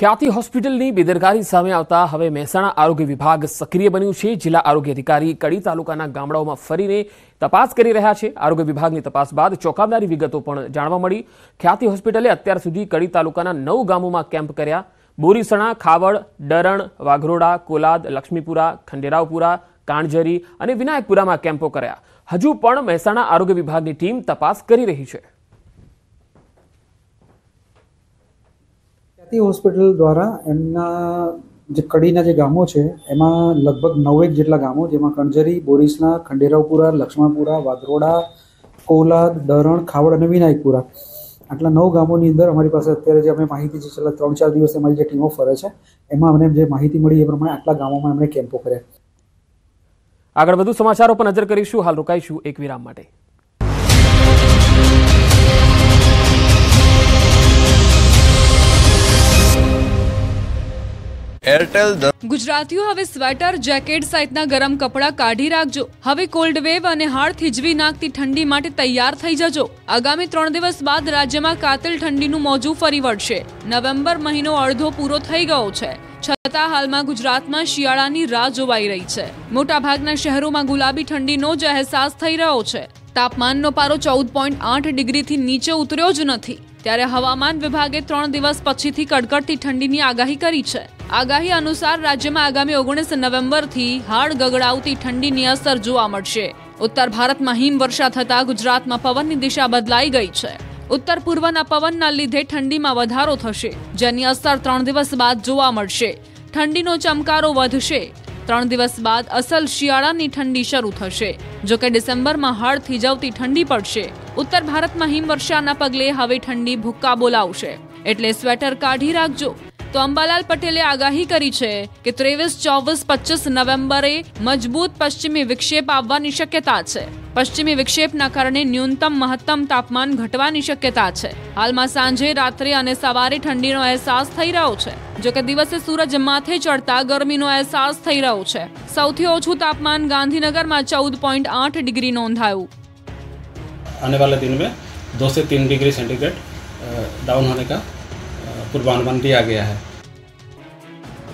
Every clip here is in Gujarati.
ખ્યાતિ હોસ્પિટલની બેદરકારી સામે આવતા હવે મહેસાણા આરોગ્ય વિભાગ સક્રિય બન્યું છે જિલ્લા આરોગ્ય અધિકારી કડી તાલુકાના ગામડાઓમાં ફરીને તપાસ કરી રહ્યા છે આરોગ્ય વિભાગની તપાસ બાદ ચોંકાવનારી વિગતો પણ જાણવા મળી ખ્યાતિ હોસ્પિટલે અત્યાર સુધી કડી તાલુકાના નવ ગામોમાં કેમ્પ કર્યા બોરીસણા ખાવડ ડરણ વાઘરોડા કોલાદ લક્ષ્મીપુરા ખંડેરાવપુરા કાણજરી અને વિનાયકપુરામાં કેમ્પો કર્યા હજુ પણ મહેસાણા આરોગ્ય વિભાગની ટીમ તપાસ કરી રહી છે શક્તિ હોસ્પિટલ દ્વારા એમના જે કડીના જે ગામો છે એમાં લગભગ નવેક જેટલા ગામો જેમાં કણજરી બોરીસના ખંડેરાવપુરા લક્ષ્મણપુરા વાદરોડા કોલાદ દરણ ખાવડ અને વિનાયકપુરા આટલા નવ ગામોની અંદર અમારી પાસે અત્યારે જે અમે માહિતી છે છેલ્લા ત્રણ ચાર દિવસ અમારી જે ટીમો ફરે છે એમાં અમને જે માહિતી મળી એ પ્રમાણે આટલા ગામોમાં એમણે કેમ્પો કર્યા આગળ વધુ સમાચારો પર નજર કરીશું હાલ રોકાઈશું એક વિરામ માટે એરટેલ ગુજરાતીઓ હવે સ્વેટર જેકેટ સહિતના ગરમ કપડાં કાઢી રાખજો હવે કોલ્ડ વેવ અને હાડ થીજવી નાખતી ઠંડી માટે તૈયાર થઈ જજો આગામી ત્રણ દિવસ બાદ રાજ્યમાં કાતિલ ઠંડીનું મોજું ફરી વળશે નવેમ્બર મહિનો અડધો પૂરો થઈ ગયો છે છતાં હાલમાં ગુજરાતમાં શિયાળાની રાહ જોવાઈ રહી છે મોટાભાગના શહેરોમાં ગુલાબી ઠંડીનો જ અહેસાસ થઈ રહ્યો છે તાપમાનનો પારો ચૌદ પોઈન્ટ આઠ ડિગ્રીથી નીચે ઉતર્યો જ નથી ત્યારે હવામાન વિભાગે ત્રણ દિવસ પછીથી કડકડતી ઠંડીની આગાહી કરી છે આગાહી અનુસાર રાજ્યમાં આગામી ઓગણીસ નવેમ્બરથી હાડ ગગડાવતી ઠંડીની અસર જોવા મળશે ઉત્તર ભારતમાં હિમવર્ષા થતાં ગુજરાતમાં પવનની દિશા બદલાઈ ગઈ છે ઉત્તર પૂર્વના પવનના લીધે ઠંડીમાં વધારો થશે જેની અસર ત્રણ દિવસ બાદ જોવા મળશે ઠંડીનો ચમકારો વધશે ત્રણ દિવસ બાદ અસલ શિયાળાની ઠંડી શરૂ થશે જો કે ડિસેમ્બરમાં હળ થીજવતી ઠંડી પડશે ઉત્તર ભારતમાં હિમવર્ષાના પગલે હવે ઠંડી ભુક્કા બોલાવશે એટલે સ્વેટર કાઢી રાખજો તો અંબાલાલ પટેલે આગાહી કરી છે કે ત્રેવીસ ચોવીસ પચીસ નવેમ્બરે મજબૂત પશ્ચિમી વિક્ષેપ આવવાની શક્યતા છે પશ્ચિમી વિક્ષેપના કારણે ન્યૂનતમ મહત્તમ તાપમાન ઘટવાની શક્યતા છે હાલમાં સાંજે રાત્રે અને સવારે ઠંડીનો અહેસાસ થઈ રહ્યો છે જો કે દિવસે સૂરજ માથે ચડતા ગરમીનો અહેસાસ થઈ રહ્યો છે સૌથી ઓછું તાપમાન ગાંધીનગરમાં ચૌદ પોઈન્ટ આઠ ડિગ્રી નોંધાયું આને વાલે દિન મેં દો સે તીન ડિગ્રી સેન્ટીગ્રેડ ડાઉન હોને કા પૂર્વાનુમાન દિયા ગયા है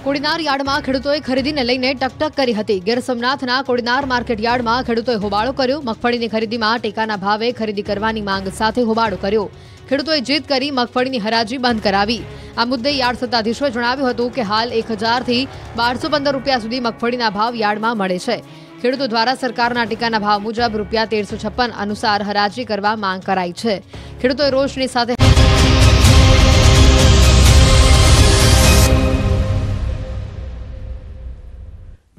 કોડીનાર યાર્ડમાં ખેડૂતોએ ખરીદીને લઈને ટકટક કરી હતી ગીર સોમનાથના કોડીનાર માર્કેટ યાર્ડમાં ખેડૂતોએ હોબાળો કર્યો મગફળીની ખરીદીમાં ટેકાના ભાવે ખરીદી કરવાની માંગ સાથે હોબાળો કર્યો ખેડૂતોએ જીત કરી મગફળીની હરાજી બંધ કરાવી આ મુદ્દે યાર્ડ સત્તાધીશોએ જણાવ્યું હતું કે હાલ એક હજારથી બારસો પંદર રૂપિયા સુધી મગફળીના ભાવ યાર્ડમાં મળે છે ખેડૂતો દ્વારા સરકારના ટેકાના ભાવ મુજબ રૂપિયા તેરસો છપ્પન અનુસાર હરાજી કરવા માંગ કરાઈ છે ખેડૂતોએ રોષની સાથે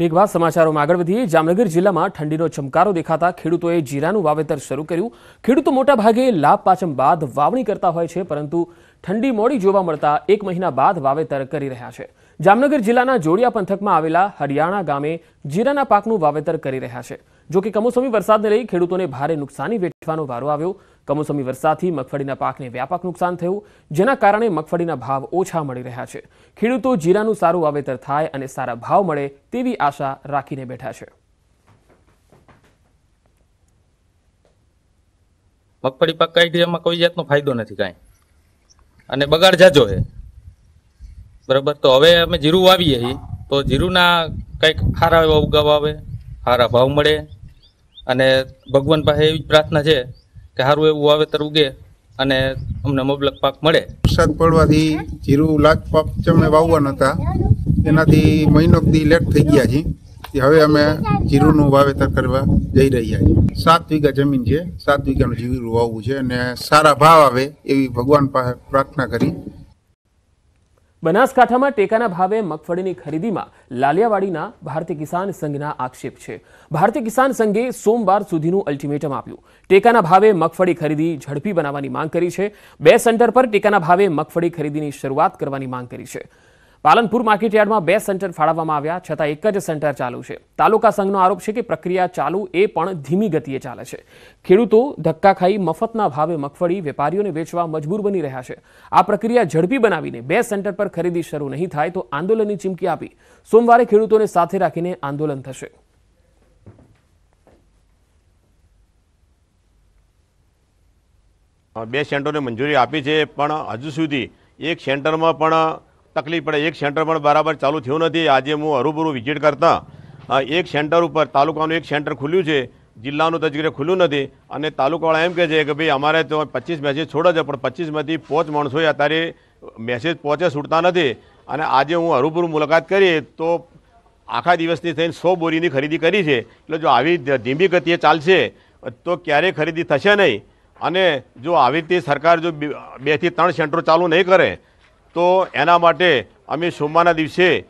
મેઘબાદ સમાચારોમાં આગળ વધીએ જામનગર જિલ્લામાં ઠંડીનો ચમકારો દેખાતા ખેડૂતોએ જીરાનું વાવેતર શરૂ કર્યું ખેડૂતો મોટા ભાગે લાભ પાચમ બાદ વાવણી કરતા હોય છે પરંતુ ઠંડી મોડી જોવા મળતા એક મહિના બાદ વાવેતર કરી રહ્યા છે જામનગર જિલ્લાના જોડિયા પંથકમાં આવેલા હરિયાણા ગામે જીરાના પાકનું વાવેતર કરી રહ્યા છે જોકે કમોસમી વરસાદને લઈ ખેડૂતોને ભારે નુકસાની વેઠવાનો વારો આવ્યો કમોસમી વરસાદથી મગફળીના પાકને વ્યાપક નુકસાન થયું જેના કારણે મગફળીના ભાવ ઓછા મળી રહ્યા છે ખેડૂતો જીરાનું સારું વાવેતર થાય અને સારા ભાવ મળે તેવી આશા રાખીને બેઠા છે મગફળી પાક કાઢી એમાં કોઈ જાતનો ફાયદો નથી કાંઈ અને બગાડ જાજો છે બરાબર તો હવે અમે જીરું વાવીએ તો જીરુંના કંઈક સારા એવા ઉગાવ આવે સારા ભાવ મળે અને ભગવાન પાસે એવી પ્રાર્થના છે કે સારું એવું વાવેતર ઉગે અને અમને મબલક પાક મળે વરસાદ પડવાથી જીરું લાખ પાક અમે વાવવાના હતા એનાથી મહિનો દી લેટ થઈ ગયા છે હવે અમે જીરુંનું વાવેતર કરવા જઈ રહ્યા છીએ સાત વીઘા જમીન છે સાત વીઘાનું જીરું વાવવું છે અને સારા ભાવ આવે એવી ભગવાન પાસે પ્રાર્થના કરી બનાસકાંઠામાં ટેકાના ભાવે મગફળીની ખરીદીમાં લાલિયાવાડીના ભારતીય કિસાન સંઘના આક્ષેપ છે ભારતીય કિસાન સંઘે સોમવાર સુધીનું અલ્ટિમેટમ આપ્યું ટેકાના ભાવે મગફળી ખરીદી ઝડપી બનાવવાની માંગ કરી છે બે સેન્ટર પર ટેકાના ભાવે મગફળી ખરીદીની શરૂઆત કરવાની માંગ કરી છે પાલનપુર માર્કેટયાર્ડમાં બે સેન્ટર ફાળવવામાં આવ્યા છતાં એક જ સેન્ટર ચાલુ છે તાલુકા સંઘનો આરોપ છે કે પ્રક્રિયા ચાલુ એ પણ ધીમી ગતિએ ચાલે છે ખેડૂતો ધક્કા ખાઈ મફતના ભાવે મગફળી વેપારીઓને વેચવા મજબૂર બની રહ્યા છે આ પ્રક્રિયા ઝડપી બનાવીને બે સેન્ટર પર ખરીદી શરૂ નહીં થાય તો આંદોલનની ચીમકી આપી સોમવારે ખેડૂતોને સાથે રાખીને આંદોલન થશે બે સેન્ટરોને મંજૂરી આપી છે પણ હજુ સુધી એક સેન્ટરમાં પણ તકલીફ પડે એક સેન્ટર પણ બરાબર ચાલુ થયું નથી આજે હું હરૂબરૂ વિઝિટ કરતાં એક સેન્ટર ઉપર તાલુકાનું એક સેન્ટર ખુલ્યું છે જિલ્લાનું તજગીરે ખુલ્લું નથી અને તાલુકાવાળા એમ કહે છે કે ભાઈ અમારે તો પચીસ મેસેજ છોડે છે પણ પચીસમાંથી પાંચ માણસોએ અત્યારે મેસેજ પહોંચે છૂટતા નથી અને આજે હું હરૂબરૂ મુલાકાત કરી તો આખા દિવસની થઈને સો બોરીની ખરીદી કરી છે એટલે જો આવી ધીમી ગતિએ ચાલશે તો ક્યારેય ખરીદી થશે નહીં અને જો આવી રીતે સરકાર જો બેથી ત્રણ સેન્ટરો ચાલુ નહીં કરે તો એના માટે અમે સોમવારના દિવસે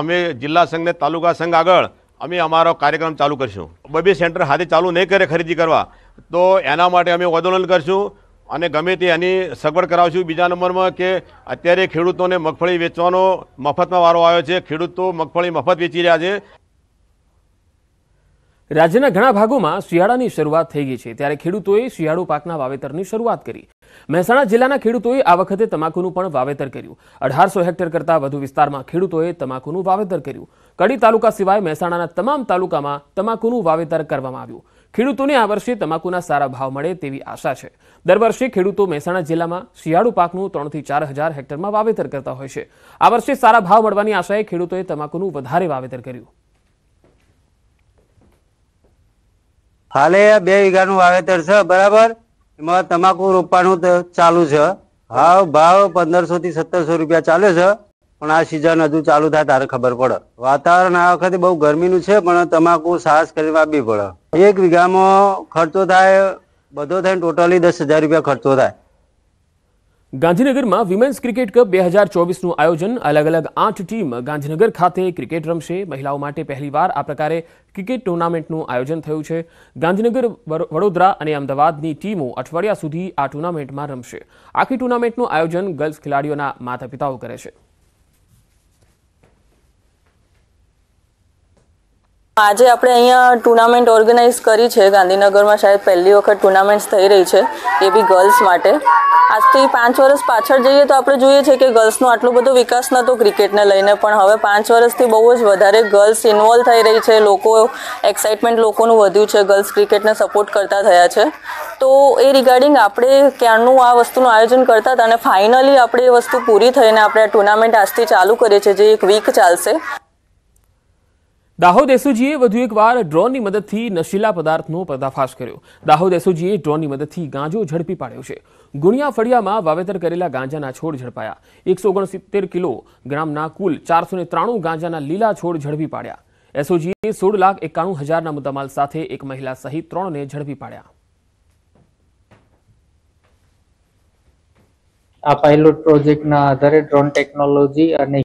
અમે જિલ્લા સંઘને તાલુકા સંઘ આગળ અમે અમારો કાર્યક્રમ ચાલુ કરીશું બબે સેન્ટર હાથે ચાલુ નહીં કરે ખરીદી કરવા તો એના માટે અમે આંદોલન કરીશું અને ગમે તે એની સગવડ કરાવશું બીજા નંબરમાં કે અત્યારે ખેડૂતોને મગફળી વેચવાનો મફતમાં વારો આવ્યો છે ખેડૂતો મગફળી મફત વેચી રહ્યા છે રાજ્યના ઘણા ભાગોમાં શિયાળાની શરૂઆત થઈ ગઈ છે ત્યારે ખેડૂતોએ શિયાળુ પાકના વાવેતરની શરૂઆત કરી મહેસાણા જિલ્લાના ખેડૂતોએ આ વખતે તમાકુનું પણ વાવેતર કર્યું અઢારસો હેક્ટર કરતાં વધુ વિસ્તારમાં ખેડૂતોએ તમાકુનું વાવેતર કર્યું કડી તાલુકા સિવાય મહેસાણાના તમામ તાલુકામાં તમાકુનું વાવેતર કરવામાં આવ્યું ખેડૂતોને આ વર્ષે તમાકુના સારા ભાવ મળે તેવી આશા છે દર વર્ષે ખેડૂતો મહેસાણા જિલ્લામાં શિયાળુ પાકનું ત્રણથી ચાર હજાર હેક્ટરમાં વાવેતર કરતા હોય છે આ વર્ષે સારા ભાવ મળવાની આશાએ ખેડૂતોએ તમાકુનું વધારે વાવેતર કર્યું હાલે બે વીઘાનું વાવેતર છે બરાબર એમાં તમાકુ રોપવાનું ચાલુ છે હાવ ભાવ પંદરસો થી સત્તરસો રૂપિયા ચાલે છે પણ આ સિઝન હજુ ચાલુ થાય તારે ખબર પડે વાતાવરણ આ વખતે બહુ ગરમીનું છે પણ તમાકુ સાહસ કરીને વાપવી પડે એક વીઘામાં ખર્ચો થાય બધો થઈને ટોટલી દસ હજાર રૂપિયા ખર્ચો થાય ગાંધીનગરમાં વિમેન્સ ક્રિકેટ કપ બે હજાર ચોવીસનું આયોજન અલગ અલગ આઠ ટીમ ગાંધીનગર ખાતે ક્રિકેટ રમશે મહિલાઓ માટે પહેલીવાર આ પ્રકારે ક્રિકેટ ટુર્નામેન્ટનું આયોજન થયું છે ગાંધીનગર વડોદરા અને અમદાવાદની ટીમો અઠવાડિયા સુધી આ ટુર્નામેન્ટમાં રમશે આખી ટુર્નામેન્ટનું આયોજન ગર્લ્સ ખેલાડીઓના માતા પિતાઓ કરે છે આજે આપણે અહીંયા ટુર્નામેન્ટ ઓર્ગેનાઇઝ કરી છે ગાંધીનગરમાં શાયદ પહેલી વખત ટુર્નામેન્ટ્સ થઈ રહી છે એ બી ગર્લ્સ માટે આજથી પાંચ વર્ષ પાછળ જઈએ તો આપણે જોઈએ છે કે ગર્લ્સનો આટલો બધો વિકાસ નહોતો ક્રિકેટને લઈને પણ હવે પાંચ વર્ષથી બહુ જ વધારે ગર્લ્સ ઇન્વોલ્વ થઈ રહી છે લોકો એક્સાઇટમેન્ટ લોકોનું વધ્યું છે ગર્લ્સ ક્રિકેટને સપોર્ટ કરતા થયા છે તો એ રિગાર્ડિંગ આપણે ક્યારનું આ વસ્તુનું આયોજન કરતા હતા અને ફાઇનલી આપણે એ વસ્તુ પૂરી થઈને આપણે આ ટુર્નામેન્ટ આજથી ચાલુ કરીએ છીએ જે એક વીક ચાલશે દાહોદ એસઓજીએ વધુ એકવાર ડ્રોનની મદદથી નશીલા પદાર્થનો પર્દાફાશ કર્યો દાહોદ એસઓજીએ ડ્રોનની મદદથી ગાંજો ઝડપી પાડ્યો છે ગુણિયા ફળિયામાં વાવેતર કરેલા ગાંજાના છોડ ઝડપાયા એકસો ઓગણસિત્તેર કિલો ગ્રામના કુલ ચારસો ત્રાણું ગાંજાના લીલા છોડ ઝડપી પાડ્યા એસઓજીએ સોળ લાખ એકાણું હજારના મુદ્દામાલ સાથે એક મહિલા સહિત ત્રણને ઝડપી પાડ્યા આ પાયલોટ પ્રોજેક્ટના આધારે ડ્રોન ટેકનોલોજી અને